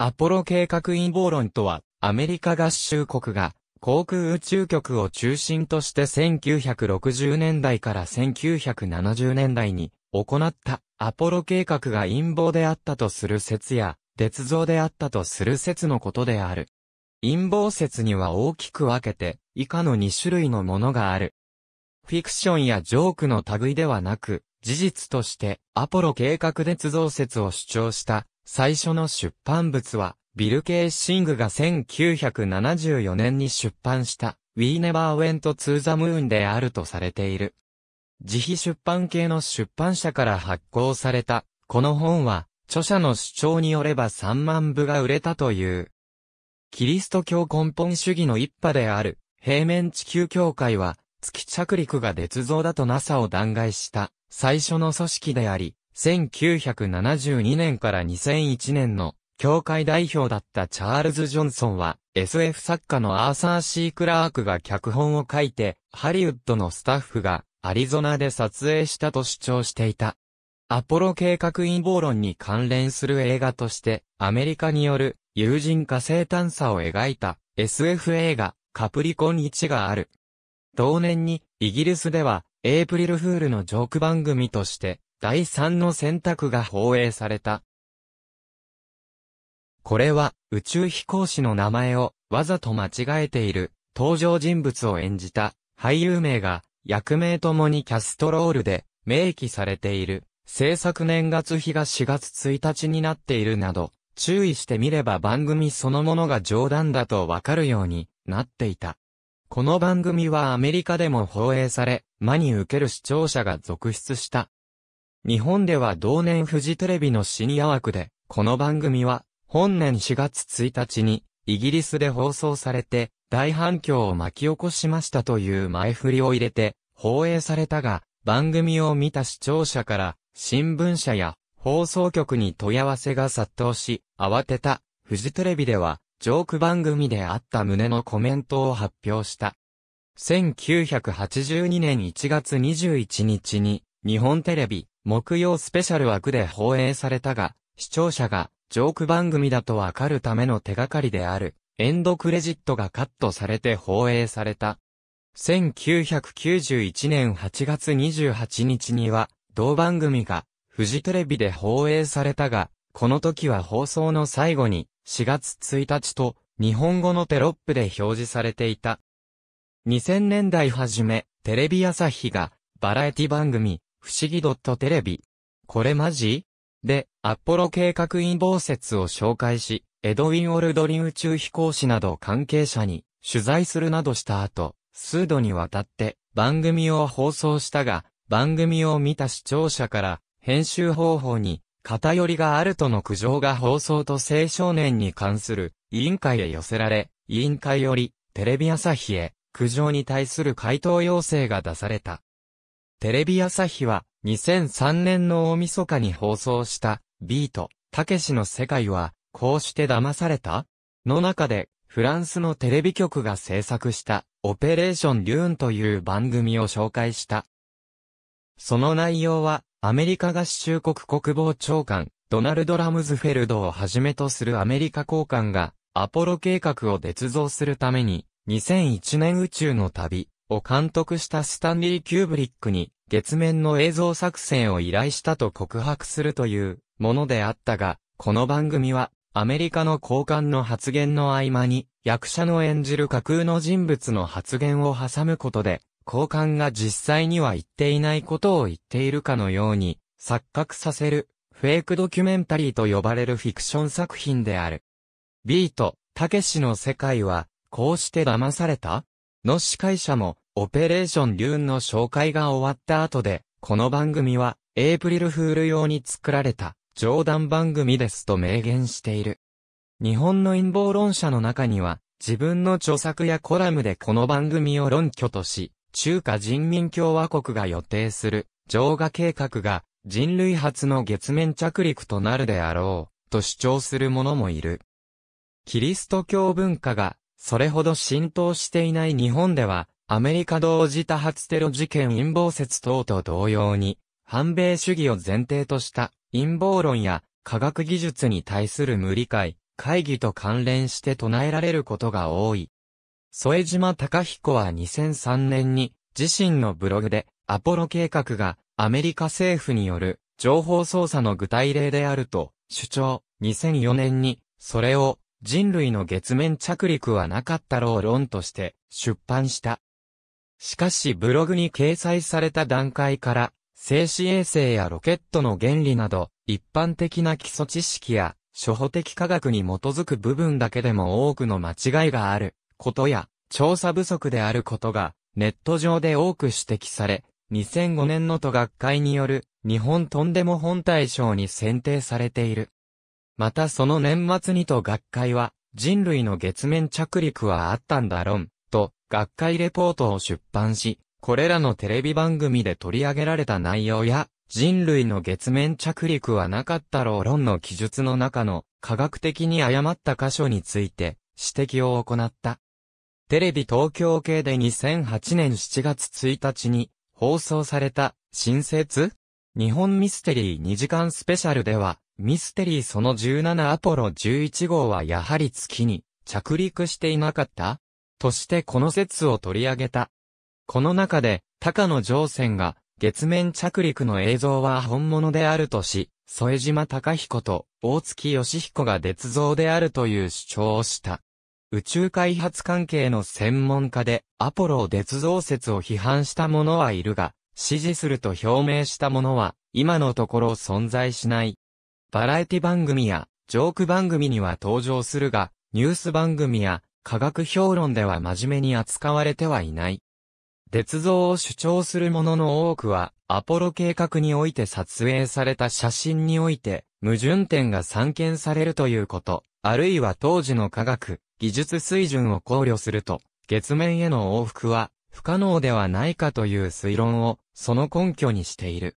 アポロ計画陰謀論とは、アメリカ合衆国が、航空宇宙局を中心として1960年代から1970年代に行ったアポロ計画が陰謀であったとする説や、捏造であったとする説のことである。陰謀説には大きく分けて、以下の2種類のものがある。フィクションやジョークの類ではなく、事実としてアポロ計画捏造説を主張した最初の出版物は、ビル・ケー・シングが1974年に出版した、We Never Went to the Moon であるとされている。自費出版系の出版社から発行された、この本は、著者の主張によれば3万部が売れたという。キリスト教根本主義の一派である、平面地球協会は、月着陸が捏造だと NASA を弾劾した、最初の組織であり、1972年から2001年の協会代表だったチャールズ・ジョンソンは SF 作家のアーサー・シー・クラークが脚本を書いてハリウッドのスタッフがアリゾナで撮影したと主張していた。アポロ計画陰謀論に関連する映画としてアメリカによる友人火星探査を描いた SF 映画カプリコン1がある。同年にイギリスではエイプリルフールのジョーク番組として第三の選択が放映された。これは、宇宙飛行士の名前をわざと間違えている登場人物を演じた俳優名が役名ともにキャストロールで明記されている。制作年月日が4月1日になっているなど、注意してみれば番組そのものが冗談だとわかるようになっていた。この番組はアメリカでも放映され、間に受ける視聴者が続出した。日本では同年フジテレビの深夜枠で、この番組は、本年4月1日に、イギリスで放送されて、大反響を巻き起こしましたという前振りを入れて、放映されたが、番組を見た視聴者から、新聞社や放送局に問い合わせが殺到し、慌てた、フジテレビでは、ジョーク番組であった旨のコメントを発表した。1982年1月21日に、日本テレビ、木曜スペシャル枠で放映されたが、視聴者がジョーク番組だとわかるための手がかりである、エンドクレジットがカットされて放映された。1991年8月28日には、同番組が、フジテレビで放映されたが、この時は放送の最後に、4月1日と、日本語のテロップで表示されていた。2000年代はじめ、テレビ朝日が、バラエティ番組、不思議ドットテレビ。これマジで、アポロ計画陰謀説を紹介し、エドウィン・オルドリン宇宙飛行士など関係者に取材するなどした後、数度にわたって番組を放送したが、番組を見た視聴者から編集方法に偏りがあるとの苦情が放送と青少年に関する委員会へ寄せられ、委員会よりテレビ朝日へ苦情に対する回答要請が出された。テレビ朝日は2003年の大晦日に放送したビート、たけしの世界はこうして騙されたの中でフランスのテレビ局が制作したオペレーション・リューンという番組を紹介した。その内容はアメリカ合衆国国防長官ドナルド・ラムズフェルドをはじめとするアメリカ高官がアポロ計画を捏造するために2001年宇宙の旅を監督したスタンリー・キューブリックに月面の映像作戦を依頼したと告白するというものであったが、この番組はアメリカの高官の発言の合間に役者の演じる架空の人物の発言を挟むことで高官が実際には言っていないことを言っているかのように錯覚させるフェイクドキュメンタリーと呼ばれるフィクション作品である。ビート、たけしの世界は、こうして騙されたの司会者も、オペレーションリューンの紹介が終わった後で、この番組は、エイプリルフール用に作られた、冗談番組ですと明言している。日本の陰謀論者の中には、自分の著作やコラムでこの番組を論拠とし、中華人民共和国が予定する、浄化計画が、人類初の月面着陸となるであろう、と主張する者もいる。キリスト教文化がそれほど浸透していない日本では、アメリカ同時多発テロ事件陰謀説等と同様に、反米主義を前提とした陰謀論や科学技術に対する無理解、会議と関連して唱えられることが多い。添島隆彦は2003年に自身のブログでアポロ計画がアメリカ政府による情報操作の具体例であると主張。2004年にそれを人類の月面着陸はなかったろう論として出版した。しかしブログに掲載された段階から、静止衛星やロケットの原理など、一般的な基礎知識や、初歩的科学に基づく部分だけでも多くの間違いがある、ことや、調査不足であることが、ネット上で多く指摘され、2005年の都学会による、日本とんでも本大賞に選定されている。またその年末にと学会は、人類の月面着陸はあったんだろん、と、学会レポートを出版し、これらのテレビ番組で取り上げられた内容や、人類の月面着陸はなかったろう論の記述の中の科学的に誤った箇所について指摘を行った。テレビ東京系で2008年7月1日に放送された新説日本ミステリー2時間スペシャルではミステリーその17アポロ11号はやはり月に着陸していなかったとしてこの説を取り上げた。この中で、高野上船が月面着陸の映像は本物であるとし、添島隆彦と大月義彦が捏造であるという主張をした。宇宙開発関係の専門家でアポロを捏造説を批判した者はいるが、支持すると表明した者は今のところ存在しない。バラエティ番組や、ジョーク番組には登場するが、ニュース番組や、科学評論では真面目に扱われてはいない。鉄像を主張する者の多くは、アポロ計画において撮影された写真において、矛盾点が散見されるということ、あるいは当時の科学、技術水準を考慮すると、月面への往復は不可能ではないかという推論を、その根拠にしている。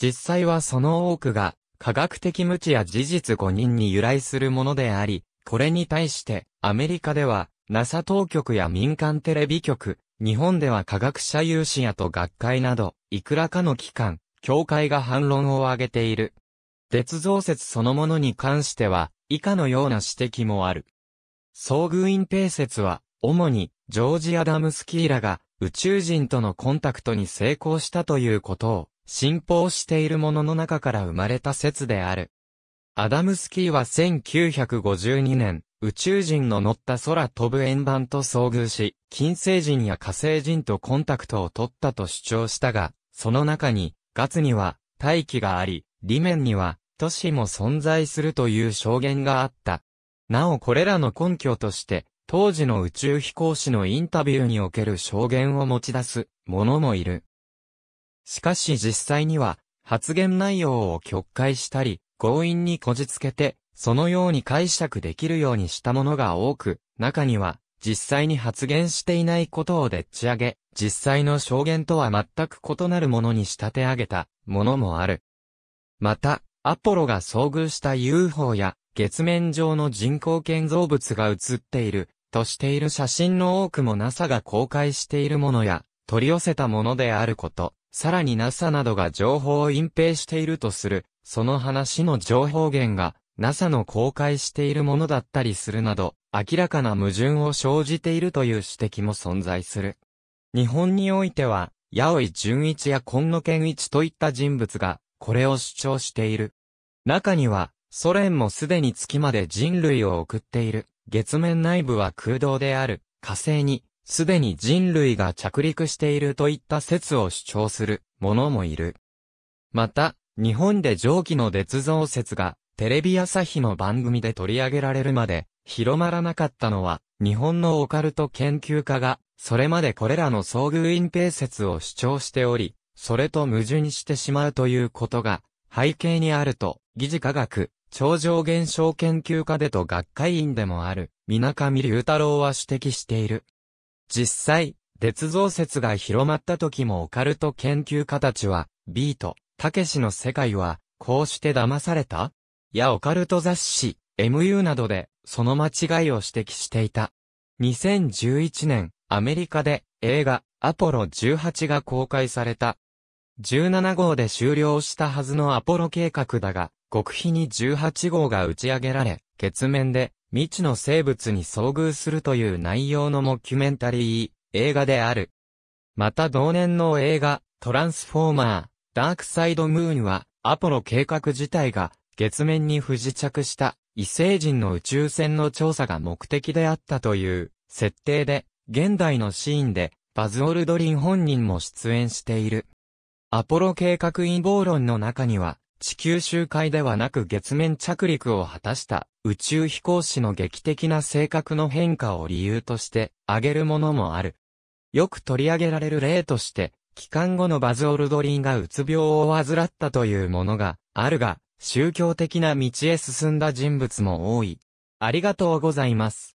実際はその多くが、科学的無知や事実誤認に由来するものであり、これに対してアメリカでは NASA 当局や民間テレビ局、日本では科学者有志やと学会など、いくらかの機関、協会が反論を挙げている。鉄造説そのものに関しては、以下のような指摘もある。遭遇隠蔽説は、主に、ジョージ・アダムスキーラが、宇宙人とのコンタクトに成功したということを、信奉しているものの中から生まれた説である。アダムスキーは1952年、宇宙人の乗った空飛ぶ円盤と遭遇し、金星人や火星人とコンタクトを取ったと主張したが、その中に、ガツには、大気があり、理面には、都市も存在するという証言があった。なおこれらの根拠として、当時の宇宙飛行士のインタビューにおける証言を持ち出す、ものもいる。しかし実際には、発言内容を曲解したり、強引にこじつけて、そのように解釈できるようにしたものが多く、中には、実際に発言していないことをでっち上げ、実際の証言とは全く異なるものに仕立て上げたものもある。また、アポロが遭遇した UFO や月面上の人工建造物が写っているとしている写真の多くも NASA が公開しているものや取り寄せたものであること。さらに NASA などが情報を隠蔽しているとする、その話の情報源が NASA の公開しているものだったりするなど、明らかな矛盾を生じているという指摘も存在する。日本においては、八尾井純一や今野健一といった人物が、これを主張している。中には、ソ連もすでに月まで人類を送っている。月面内部は空洞である。火星にすでに人類が着陸しているといった説を主張する者もいる。また、日本で蒸気の捏造説がテレビ朝日の番組で取り上げられるまで広まらなかったのは日本のオカルト研究家がそれまでこれらの遭遇隠蔽説を主張しており、それと矛盾してしまうということが背景にあると、疑似科学、超常現象研究家でと学会員でもある、水上龍太郎は指摘している。実際、鉄造説が広まった時もオカルト研究家たちは、ビート、たけしの世界は、こうして騙されたやオカルト雑誌、MU などで、その間違いを指摘していた。2011年、アメリカで映画、アポロ18が公開された。17号で終了したはずのアポロ計画だが、極秘に18号が打ち上げられ、月面で未知の生物に遭遇するという内容のモキュメンタリー、映画である。また同年の映画、トランスフォーマー、ダークサイドムーンは、アポロ計画自体が、月面に不時着した異星人の宇宙船の調査が目的であったという設定で、現代のシーンでバズ・オルドリン本人も出演している。アポロ計画陰謀論の中には、地球周回ではなく月面着陸を果たした宇宙飛行士の劇的な性格の変化を理由として挙げるものもある。よく取り上げられる例として、帰還後のバズ・オルドリンがうつ病を患ったというものがあるが、宗教的な道へ進んだ人物も多い。ありがとうございます。